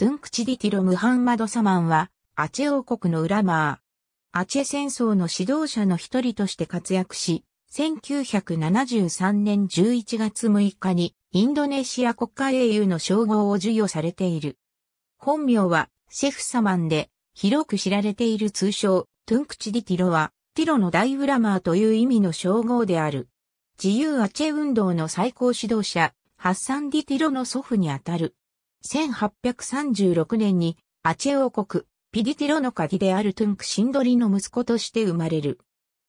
トゥンクチディティロ・ムハンマド・サマンは、アチェ王国のウラマー。アチェ戦争の指導者の一人として活躍し、1973年11月6日に、インドネシア国家英雄の称号を授与されている。本名は、シェフサマンで、広く知られている通称、トゥンクチディティロは、ティロの大ウラマーという意味の称号である。自由アチェ運動の最高指導者、ハッサン・ディティロの祖父にあたる。1836年にアチェ王国、ピディティロの鍵であるトゥンクシンドリの息子として生まれる。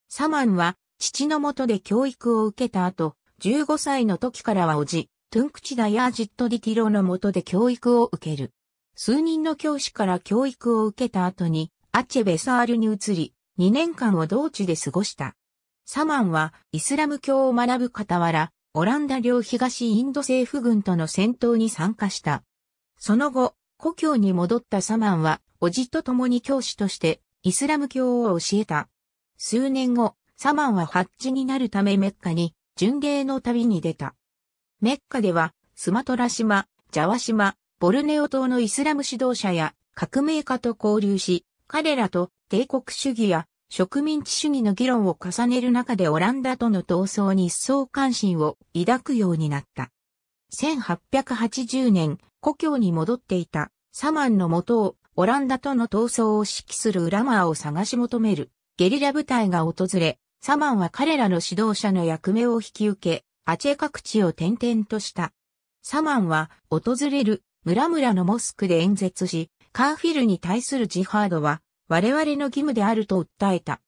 サマンは父のもとで教育を受けた後、15歳の時からはおじ、トゥンクチダヤージットディティロのもとで教育を受ける。数人の教師から教育を受けた後に、アチェベサールに移り、2年間を同地で過ごした。サマンはイスラム教を学ぶ傍ら、オランダ領東インド政府軍との戦闘に参加した。その後、故郷に戻ったサマンは、叔父と共に教師として、イスラム教を教えた。数年後、サマンはハッチになるためメッカに、巡礼の旅に出た。メッカでは、スマトラ島、ジャワ島、ボルネオ島のイスラム指導者や革命家と交流し、彼らと帝国主義や植民地主義の議論を重ねる中でオランダとの闘争に一層関心を抱くようになった。1880年、故郷に戻っていたサマンの元をオランダとの闘争を指揮するウラマーを探し求めるゲリラ部隊が訪れ、サマンは彼らの指導者の役目を引き受け、アチェ各地を転々とした。サマンは訪れる村々のモスクで演説し、カーフィルに対するジハードは我々の義務であると訴えた。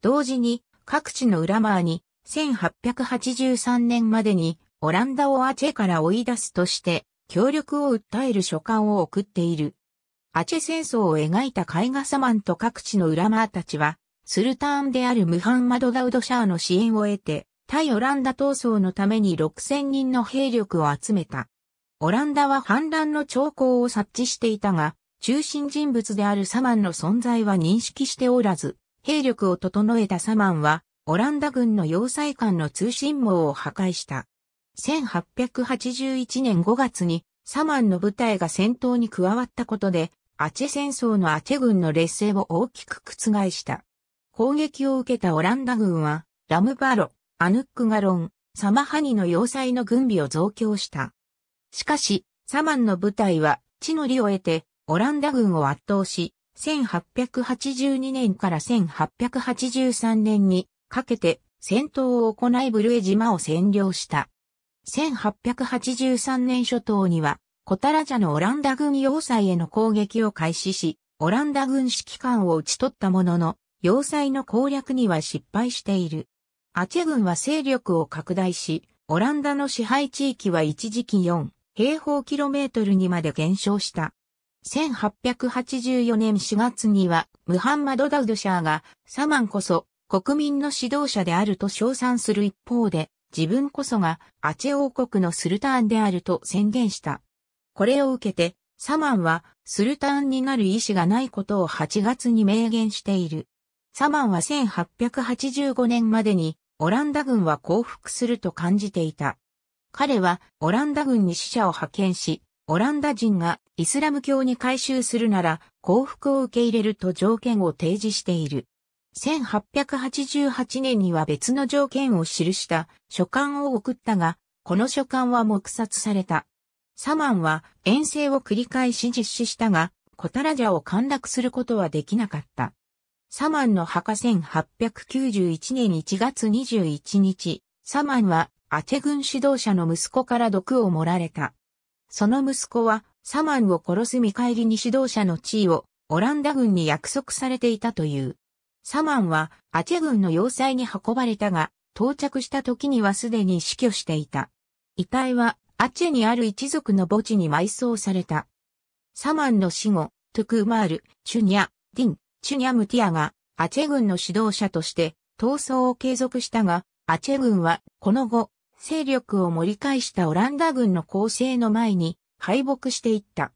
同時に各地のウラマーに1883年までにオランダをアチェから追い出すとして、協力を訴える書簡を送っている。アチェ戦争を描いた絵画サマンと各地のウラマーたちは、スルターンであるムハンマド・ダウド・シャーの支援を得て、対オランダ闘争のために6000人の兵力を集めた。オランダは反乱の兆候を察知していたが、中心人物であるサマンの存在は認識しておらず、兵力を整えたサマンは、オランダ軍の要塞間の通信網を破壊した。1881年5月にサマンの部隊が戦闘に加わったことで、アチェ戦争のアチェ軍の劣勢を大きく覆した。攻撃を受けたオランダ軍は、ラムバロ、アヌックガロン、サマハニの要塞の軍備を増強した。しかし、サマンの部隊は、地の利を得て、オランダ軍を圧倒し、1882年から1883年にかけて戦闘を行いブルエ島を占領した。1883年初頭には、コタラジャのオランダ軍要塞への攻撃を開始し、オランダ軍指揮官を討ち取ったものの、要塞の攻略には失敗している。アチェ軍は勢力を拡大し、オランダの支配地域は一時期4平方キロメートルにまで減少した。1884年4月には、ムハンマド・ダウドシャーが、サマンこそ、国民の指導者であると称賛する一方で、自分こそがアチェ王国のスルターンであると宣言した。これを受けて、サマンはスルターンになる意思がないことを8月に明言している。サマンは1885年までにオランダ軍は降伏すると感じていた。彼はオランダ軍に死者を派遣し、オランダ人がイスラム教に改宗するなら降伏を受け入れると条件を提示している。1888年には別の条件を記した書簡を送ったが、この書簡は黙殺された。サマンは遠征を繰り返し実施したが、コタラジャを陥落することはできなかった。サマンの墓1891年1月21日、サマンはアチェ軍指導者の息子から毒を盛られた。その息子はサマンを殺す見返りに指導者の地位をオランダ軍に約束されていたという。サマンはアチェ軍の要塞に運ばれたが、到着した時にはすでに死去していた。遺体はアチェにある一族の墓地に埋葬された。サマンの死後、トゥクーマール、チュニャ、ディン、チュニャムティアがアチェ軍の指導者として闘争を継続したが、アチェ軍はこの後、勢力を盛り返したオランダ軍の攻勢の前に敗北していった。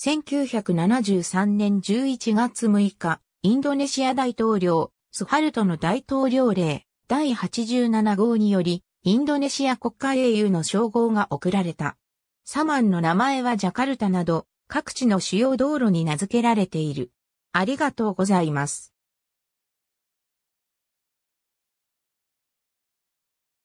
1973年11月6日、インドネシア大統領、スハルトの大統領令第87号により、インドネシア国家英雄の称号が贈られた。サマンの名前はジャカルタなど、各地の主要道路に名付けられている。ありがとうございます。